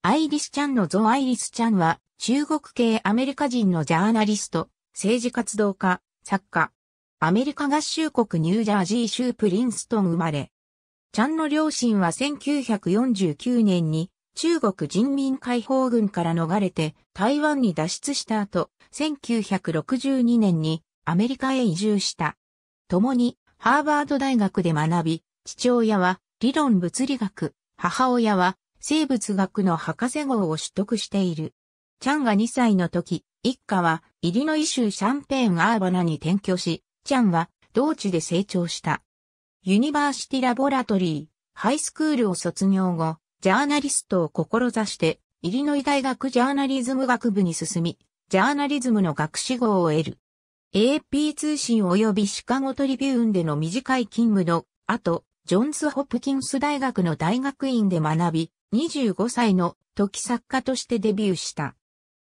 アイリス・チャンのゾ・アイリス・チャンは、中国系アメリカ人のジャーナリスト、政治活動家、作家。アメリカ合衆国ニュージャージー州プリンストン生まれ。チャンの両親は1949年に中国人民解放軍から逃れて台湾に脱出した後、1962年にアメリカへ移住した。共にハーバード大学で学び、父親は理論物理学、母親は生物学の博士号を取得している。チャンが2歳の時、一家はイリノイ州シャンペーンアーバナに転居し、チャンは同地で成長した。ユニバーシティラボラトリー、ハイスクールを卒業後、ジャーナリストを志して、イリノイ大学ジャーナリズム学部に進み、ジャーナリズムの学士号を得る。AP 通信及びシカゴトリビューンでの短い勤務の後、ジョンズ・ホプキンス大学の大学院で学び、25歳の時作家としてデビューした。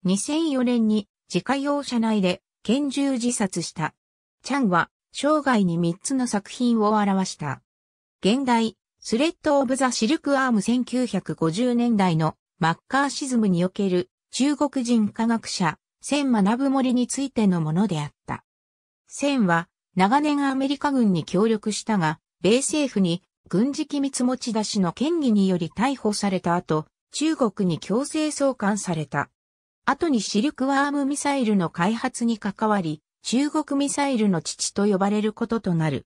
2004年に自家用車内で拳銃自殺した。チャンは生涯に3つの作品を表した。現代、スレッド・オブ・ザ・シルク・アーム1950年代のマッカーシズムにおける中国人科学者、千学森についてのものであった。千は長年アメリカ軍に協力したが、米政府に軍事機密持ち出しの権疑により逮捕された後、中国に強制送還された。後にシルクワームミサイルの開発に関わり、中国ミサイルの父と呼ばれることとなる。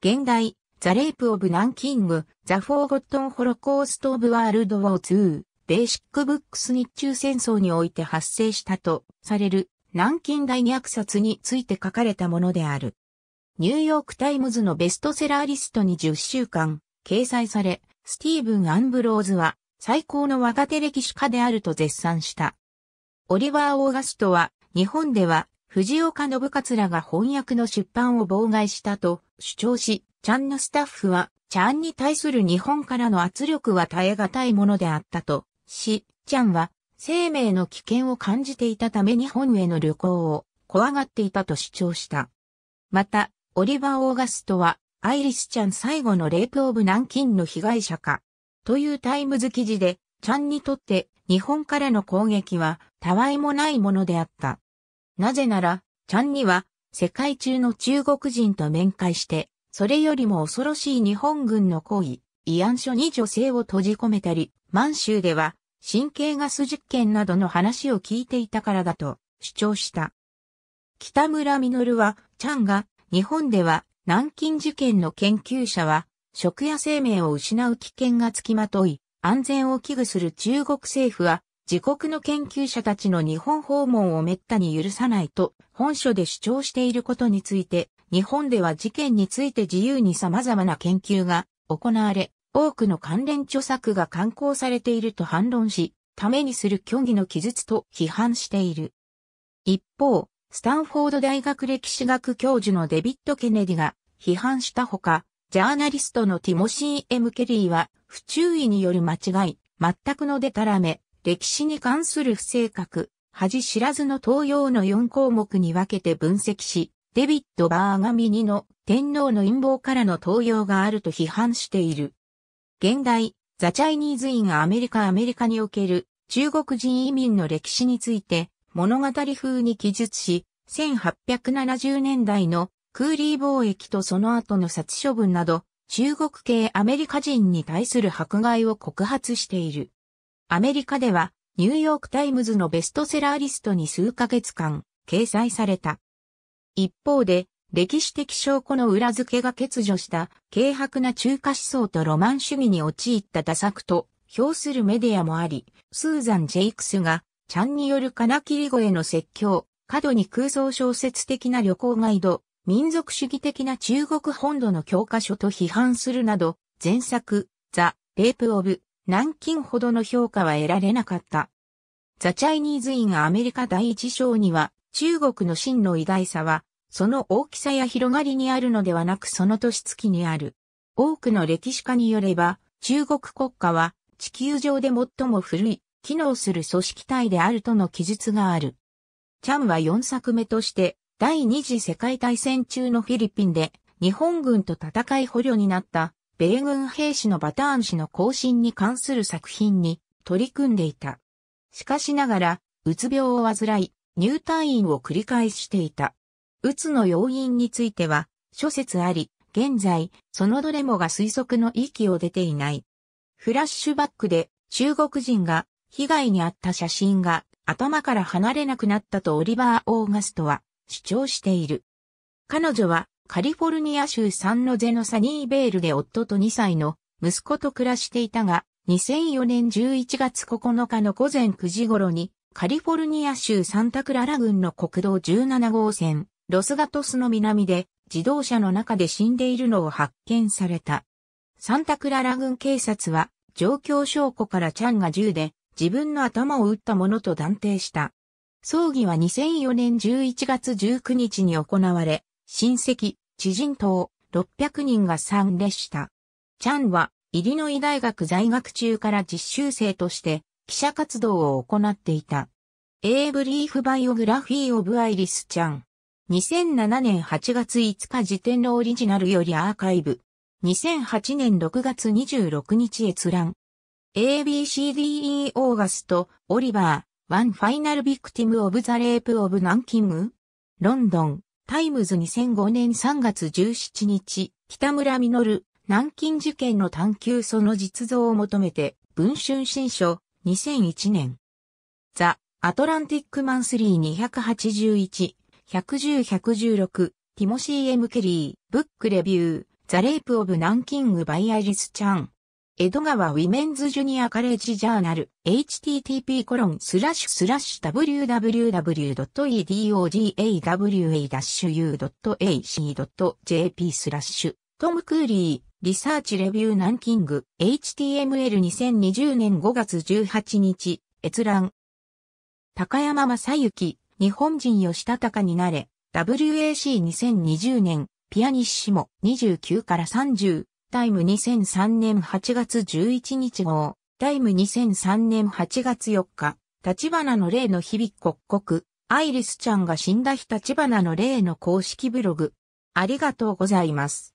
現代、ザ・レイプ・オブ・ナンキング、ザ・フォー・ゴットン・ホロコースト・オブ・ワールド・ウォー・ツー、ベーシック・ブックス日中戦争において発生したとされる南京大虐殺について書かれたものである。ニューヨークタイムズのベストセラーリストに10週間掲載され、スティーブン・アンブローズは最高の若手歴史家であると絶賛した。オリバー・オーガストは日本では藤岡信らが翻訳の出版を妨害したと主張し、チャンのスタッフは、チャンに対する日本からの圧力は耐え難いものであったと、し、チャンは、生命の危険を感じていたため日本への旅行を怖がっていたと主張した。また、オリバー・オーガストは、アイリス・チャン最後のレイプ・オブ・南京の被害者か。というタイムズ記事で、チャンにとって日本からの攻撃はたわいもないものであった。なぜなら、チャンには世界中の中国人と面会して、それよりも恐ろしい日本軍の行為、慰安所に女性を閉じ込めたり、満州では神経ガス実験などの話を聞いていたからだと主張した。北村実は、チャンが日本では南京事件の研究者は、食や生命を失う危険がつきまとい、安全を危惧する中国政府は、自国の研究者たちの日本訪問を滅多に許さないと本書で主張していることについて、日本では事件について自由に様々な研究が行われ、多くの関連著作が刊行されていると反論し、ためにする虚偽の記述と批判している。一方、スタンフォード大学歴史学教授のデビッド・ケネディが批判したほか、ジャーナリストのティモシー・エムケリーは、不注意による間違い、全くのデタラメ、歴史に関する不正確、恥知らずの東洋の4項目に分けて分析し、デビッド・バーガミニの天皇の陰謀からの登用があると批判している。現代、ザ・チャイニーズ・イン・アメリカ・アメリカにおける中国人移民の歴史について物語風に記述し、1870年代のクーリー貿易とその後の殺処分など、中国系アメリカ人に対する迫害を告発している。アメリカでは、ニューヨークタイムズのベストセラーリストに数ヶ月間掲載された。一方で、歴史的証拠の裏付けが欠如した軽薄な中華思想とロマン主義に陥った打作と評するメディアもあり、スーザン・ジェイクスがちゃんによる金切り声の説教、過度に空想小説的な旅行ガイド、民族主義的な中国本土の教科書と批判するなど、前作、ザ・レイプ・オブ・南京ほどの評価は得られなかった。ザ・チャイニーズ・インアメリカ第一章には、中国の真の偉大さは、その大きさや広がりにあるのではなくその年月にある。多くの歴史家によれば、中国国家は地球上で最も古い機能する組織体であるとの記述がある。チャムは4作目として第二次世界大戦中のフィリピンで日本軍と戦い捕虜になった米軍兵士のバターン氏の行進に関する作品に取り組んでいた。しかしながら、うつ病を患い、入退院を繰り返していた。うつの要因については、諸説あり、現在、そのどれもが推測の域を出ていない。フラッシュバックで中国人が被害に遭った写真が頭から離れなくなったとオリバー・オーガストは主張している。彼女はカリフォルニア州サンノゼのサニーベールで夫と2歳の息子と暮らしていたが、2004年11月9日の午前9時頃にカリフォルニア州サンタクララ郡の国道17号線、ロスガトスの南で自動車の中で死んでいるのを発見された。サンタクララ郡警察は状況証拠からチャンが銃で自分の頭を打ったものと断定した。葬儀は2004年11月19日に行われ、親戚、知人等600人が参列した。チャンは、イリノイ大学在学中から実習生として記者活動を行っていた。A Brief Biography of Iris チャン。2007年8月5日時点のオリジナルよりアーカイブ。2008年6月26日閲覧。ABCDE オーガスト、オリバー、ワンファイナルビクティムオブザレープオブンキングロンドン、タイムズ2005年3月17日、北村実、南京事件の探求その実像を求めて、文春新書、2001年。ザ・アトランティックマンスリー281、110-116、ティモシー・エム・ケリー、ブックレビュー、ザ・レイプ・オブ・ナンキング・バイ・アリス・チャン。江戸川ウィメンズジュニアカレッジジャーナル、http コロンスラッシュスラッシュ www.edogawa-u.ac.jp スラッシュ、トム・クーリー、リサーチレビューランキング、HTML2020 年5月18日、閲覧。高山正幸、日本人吉田隆になれ、WAC2020 年、ピアニッシモ29から30、タイム2003年8月11日号、タイム2003年8月4日、立花の例の日々刻々、アイリスちゃんが死んだ日立花の例の公式ブログ。ありがとうございます。